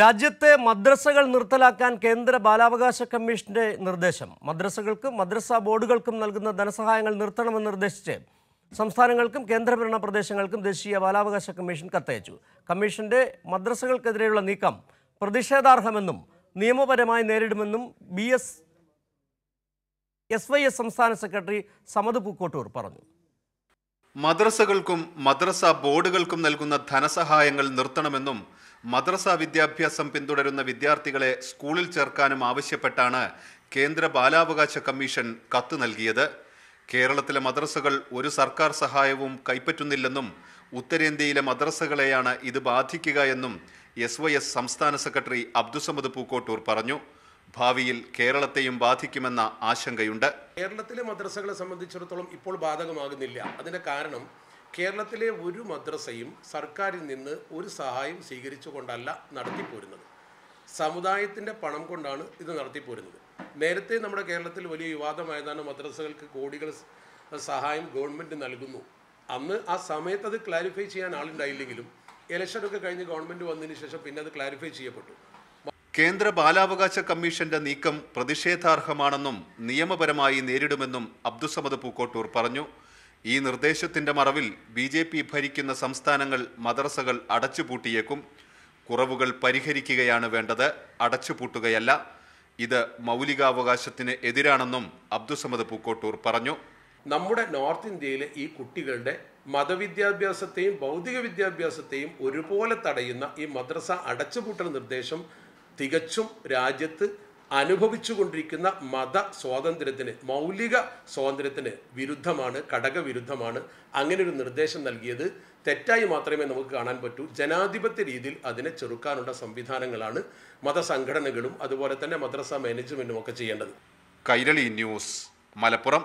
രാജ്യത്തെ മദ്രസകൾ നിർത്തലാക്കാൻ കേന്ദ്ര ബാലാവകാശ കമ്മീഷന്റെ നിർദ്ദേശം മദ്രസകൾക്കും മദ്രസ ബോർഡുകൾക്കും നൽകുന്ന ധനസഹായങ്ങൾ നിർത്തണമെന്ന് നിർദ്ദേശിച്ച് സംസ്ഥാനങ്ങൾക്കും കേന്ദ്രഭരണ പ്രദേശങ്ങൾക്കും ദേശീയ ബാലാവകാശ കമ്മീഷൻ കത്തയച്ചു കമ്മീഷന്റെ മദ്രസകൾക്കെതിരെയുള്ള നീക്കം പ്രതിഷേധാർഹമെന്നും നിയമപരമായി നേരിടുമെന്നും B S S Y S സംസ്ഥാന സെക്രട്ടറി സമത് പൂക്കോട്ടൂർ പറഞ്ഞു മദ്രസകൾക്കും മദ്രസ ബോർഡുകൾക്കും നൽകുന്ന ധനസഹായങ്ങൾ നിർത്തണമെന്നും മദ്രസ വിദ്യാഭ്യാസം പിന്തുടരുന്ന വിദ്യാർത്ഥികളെ സ്കൂളിൽ ചേർക്കാനും ആവശ്യപ്പെട്ടാണ് കേന്ദ്ര ബാലാവകാശ കമ്മീഷൻ കത്ത് നൽകിയത് കേരളത്തിലെ മദ്രസകൾ ഒരു സർക്കാർ സഹായവും കൈപ്പറ്റുന്നില്ലെന്നും ഉത്തരേന്ത്യയിലെ മദ്രസകളെയാണ് ഇത് ബാധിക്കുക എന്നും എസ് വൈ എസ് സംസ്ഥാന സെക്രട്ടറി അബ്ദുസമദ് പൂക്കോട്ടൂർ പറഞ്ഞു ഭാവിയിൽ കേരളത്തെയും ബാധിക്കുമെന്ന ആശങ്കയുണ്ട് കേരളത്തിലെ മദ്രസകളെ സംബന്ധിച്ചിടത്തോളം ഇപ്പോൾ ബാധകമാകുന്നില്ല അതിന്റെ കാരണം കേരളത്തിലെ ഒരു മദ്രസയും സർക്കാരിൽ നിന്ന് ഒരു സഹായം സ്വീകരിച്ചുകൊണ്ടല്ല നടത്തിപ്പോരുന്നത് സമുദായത്തിൻ്റെ പണം കൊണ്ടാണ് ഇത് നടത്തിപ്പോരുന്നത് നേരത്തെ നമ്മുടെ കേരളത്തിൽ വലിയ വിവാദമായതാണ് മദ്രസകൾക്ക് കോടികൾ സഹായം ഗവൺമെൻറ് നൽകുന്നു അന്ന് ആ സമയത്ത് അത് ക്ലാരിഫൈ ചെയ്യാൻ ആളുണ്ടായില്ലെങ്കിലും ഇലക്ഷനൊക്കെ കഴിഞ്ഞ് ഗവൺമെൻറ് വന്നതിന് ശേഷം പിന്നെ അത് ക്ലാരിഫൈ ചെയ്യപ്പെട്ടു കേന്ദ്ര ബാലാവകാശ കമ്മീഷന്റെ നീക്കം പ്രതിഷേധാർഹമാണെന്നും നിയമപരമായി നേരിടുമെന്നും അബ്ദുസമദ് പൂക്കോട്ടൂർ പറഞ്ഞു ഈ നിർദ്ദേശത്തിന്റെ മറവിൽ ബി ജെ പി ഭരിക്കുന്ന സംസ്ഥാനങ്ങൾ മദ്രസകൾ അടച്ചുപൂട്ടിയേക്കും കുറവുകൾ പരിഹരിക്കുകയാണ് വേണ്ടത് അടച്ചുപൂട്ടുകയല്ല ഇത് മൗലികാവകാശത്തിന് എതിരാണെന്നും അബ്ദുസമദ് പൂക്കോട്ടൂർ പറഞ്ഞു നമ്മുടെ നോർത്ത് ഇന്ത്യയിലെ ഈ കുട്ടികളുടെ മതവിദ്യാഭ്യാസത്തെയും ഭൗതിക വിദ്യാഭ്യാസത്തെയും ഒരുപോലെ തടയുന്ന ഈ മദ്രസ അടച്ചുപൂട്ടൽ നിർദ്ദേശം തികച്ചും രാജ്യത്ത് അനുഭവിച്ചുകൊണ്ടിരിക്കുന്ന മത സ്വാതന്ത്ര്യത്തിന് മൗലിക സ്വാതന്ത്ര്യത്തിന് വിരുദ്ധമാണ് ഘടകവിരുദ്ധമാണ് അങ്ങനെ ഒരു നിർദ്ദേശം നൽകിയത് തെറ്റായി മാത്രമേ നമുക്ക് കാണാൻ പറ്റൂ ജനാധിപത്യ രീതിയിൽ അതിനെ ചെറുക്കാനുള്ള സംവിധാനങ്ങളാണ് മതസംഘടനകളും അതുപോലെ തന്നെ മദ്രസ മാനേജ്മെന്റും ഒക്കെ ചെയ്യേണ്ടത് കൈരളി ന്യൂസ് മലപ്പുറം